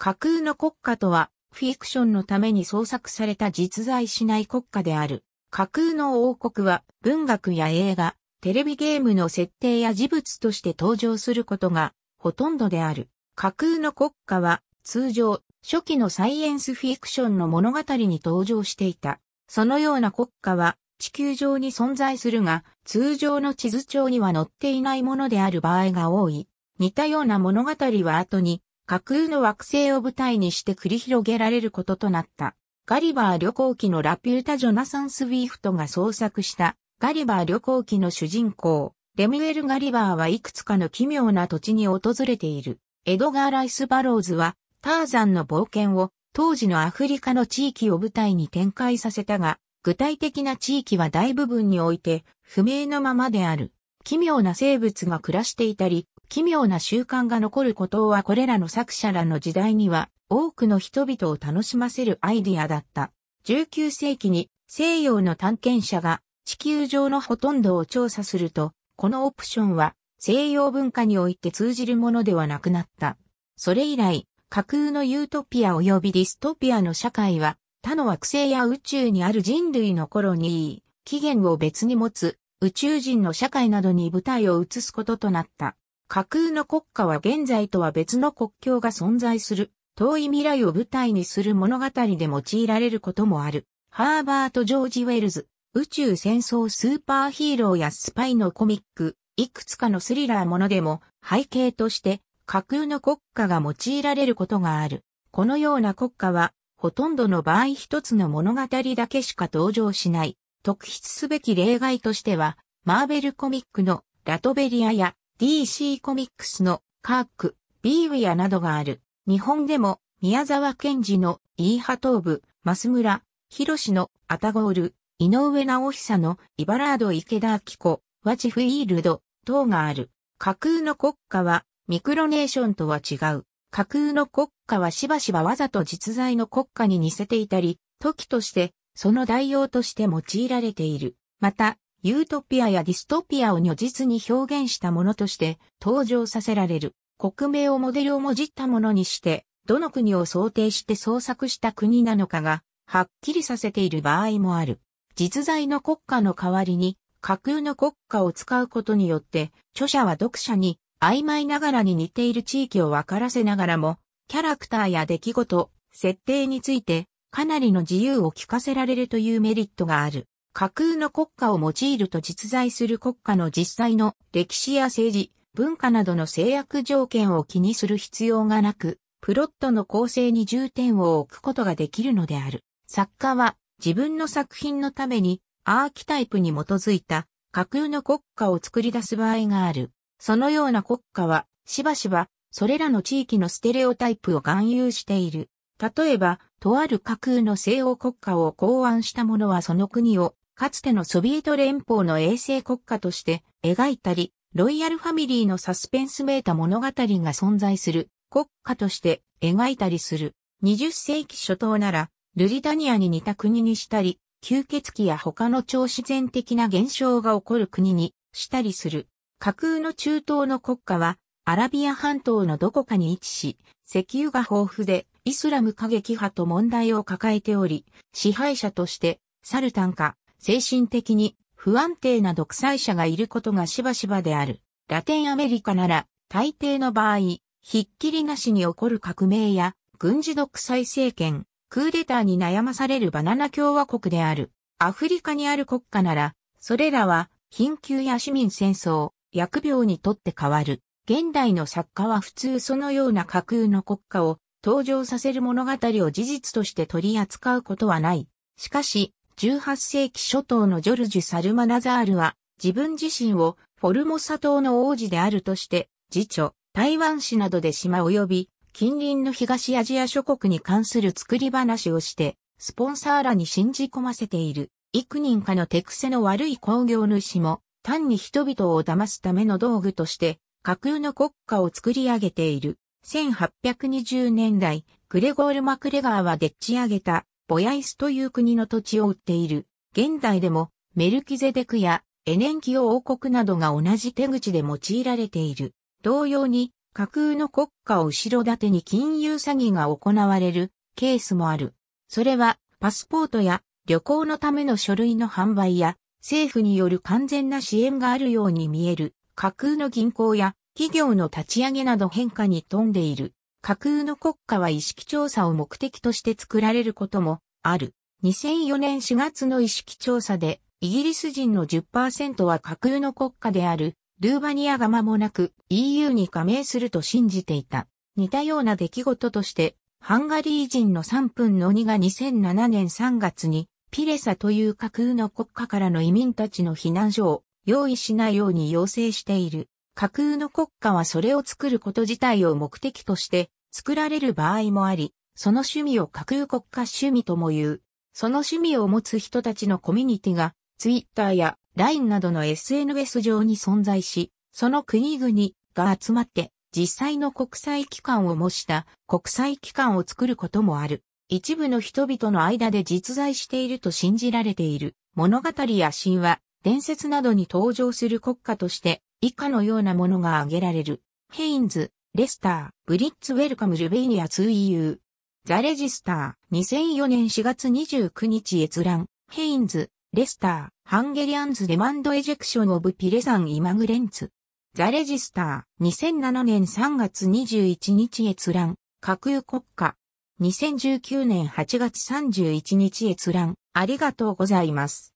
架空の国家とは、フィクションのために創作された実在しない国家である。架空の王国は、文学や映画、テレビゲームの設定や事物として登場することが、ほとんどである。架空の国家は、通常、初期のサイエンスフィクションの物語に登場していた。そのような国家は、地球上に存在するが、通常の地図帳には載っていないものである場合が多い。似たような物語は後に架空の惑星を舞台にして繰り広げられることとなった。ガリバー旅行記のラピュータ・ジョナサン・スウィフトが創作したガリバー旅行記の主人公、レミュエル・ガリバーはいくつかの奇妙な土地に訪れている。エドガー・ライス・バローズはターザンの冒険を当時のアフリカの地域を舞台に展開させたが、具体的な地域は大部分において不明のままである。奇妙な生物が暮らしていたり、奇妙な習慣が残ることはこれらの作者らの時代には多くの人々を楽しませるアイディアだった。19世紀に西洋の探検者が地球上のほとんどを調査すると、このオプションは西洋文化において通じるものではなくなった。それ以来、架空のユートピア及びディストピアの社会は他の惑星や宇宙にある人類の頃に起源を別に持つ宇宙人の社会などに舞台を移すこととなった。架空の国家は現在とは別の国境が存在する、遠い未来を舞台にする物語で用いられることもある。ハーバート・ジョージ・ウェルズ、宇宙戦争スーパーヒーローやスパイのコミック、いくつかのスリラーものでも背景として架空の国家が用いられることがある。このような国家はほとんどの場合一つの物語だけしか登場しない。特筆すべき例外としては、マーベルコミックのラトベリアや DC コミックスのカーク、ビーウィアなどがある。日本でも宮沢賢治のイーハトーブ、増村、広のアタゴール、井上直久のイバラード池田明子、ワチフィールド等がある。架空の国家はミクロネーションとは違う。架空の国家はしばしばわざと実在の国家に似せていたり、時としてその代用として用いられている。また、ユートピアやディストピアを如実に表現したものとして登場させられる。国名をモデルをもじったものにして、どの国を想定して創作した国なのかが、はっきりさせている場合もある。実在の国家の代わりに、架空の国家を使うことによって、著者は読者に曖昧ながらに似ている地域を分からせながらも、キャラクターや出来事、設定について、かなりの自由を聞かせられるというメリットがある。架空の国家を用いると実在する国家の実際の歴史や政治、文化などの制約条件を気にする必要がなく、プロットの構成に重点を置くことができるのである。作家は自分の作品のためにアーキタイプに基づいた架空の国家を作り出す場合がある。そのような国家はしばしばそれらの地域のステレオタイプを含有している。例えば、とある架空の西欧国家を考案した者はその国をかつてのソビエト連邦の衛星国家として描いたり、ロイヤルファミリーのサスペンスめいた物語が存在する国家として描いたりする。20世紀初頭なら、ルリタニアに似た国にしたり、吸血鬼や他の超自然的な現象が起こる国にしたりする。架空の中東の国家は、アラビア半島のどこかに位置し、石油が豊富で、イスラム過激派と問題を抱えており、支配者として、サルタンか、精神的に不安定な独裁者がいることがしばしばである。ラテンアメリカなら、大抵の場合、ひっきりなしに起こる革命や、軍事独裁政権、クーデターに悩まされるバナナ共和国である。アフリカにある国家なら、それらは、貧窮や市民戦争、薬病にとって変わる。現代の作家は普通そのような架空の国家を登場させる物語を事実として取り扱うことはない。しかし、18世紀初頭のジョルジュ・サルマナザールは、自分自身をフォルモサ島の王子であるとして、自著、台湾市などで島及び、近隣の東アジア諸国に関する作り話をして、スポンサーらに信じ込ませている、幾人かの手癖の悪い工業主も、単に人々を騙すための道具として、架空の国家を作り上げている。1820年代、グレゴール・マクレガーはでっち上げたボヤイスという国の土地を売っている。現代でもメルキゼデクやエネンキオ王国などが同じ手口で用いられている。同様に架空の国家を後ろ盾に金融詐欺が行われるケースもある。それはパスポートや旅行のための書類の販売や政府による完全な支援があるように見える架空の銀行や企業の立ち上げなど変化に富んでいる。架空の国家は意識調査を目的として作られることもある。2004年4月の意識調査で、イギリス人の10%は架空の国家である、ルーバニアが間もなく EU に加盟すると信じていた。似たような出来事として、ハンガリー人の3分の2が2007年3月に、ピレサという架空の国家からの移民たちの避難所を用意しないように要請している。架空の国家はそれを作ること自体を目的として作られる場合もあり、その趣味を架空国家趣味とも言う。その趣味を持つ人たちのコミュニティが、Twitter や LINE などの SNS 上に存在し、その国々が集まって実際の国際機関を模した国際機関を作ることもある。一部の人々の間で実在していると信じられている物語や神話、伝説などに登場する国家として以下のようなものが挙げられる。ヘインズ、レスター、ブリッツウェルカムルベニア 2EU。ザレジスター、2004年4月29日閲覧。ヘインズ、レスター、ハンゲリアンズデマンドエジェクションオブピレザンイマグレンツ。ザレジスター、2007年3月21日閲覧。核油国家。2019年8月31日閲覧。ありがとうございます。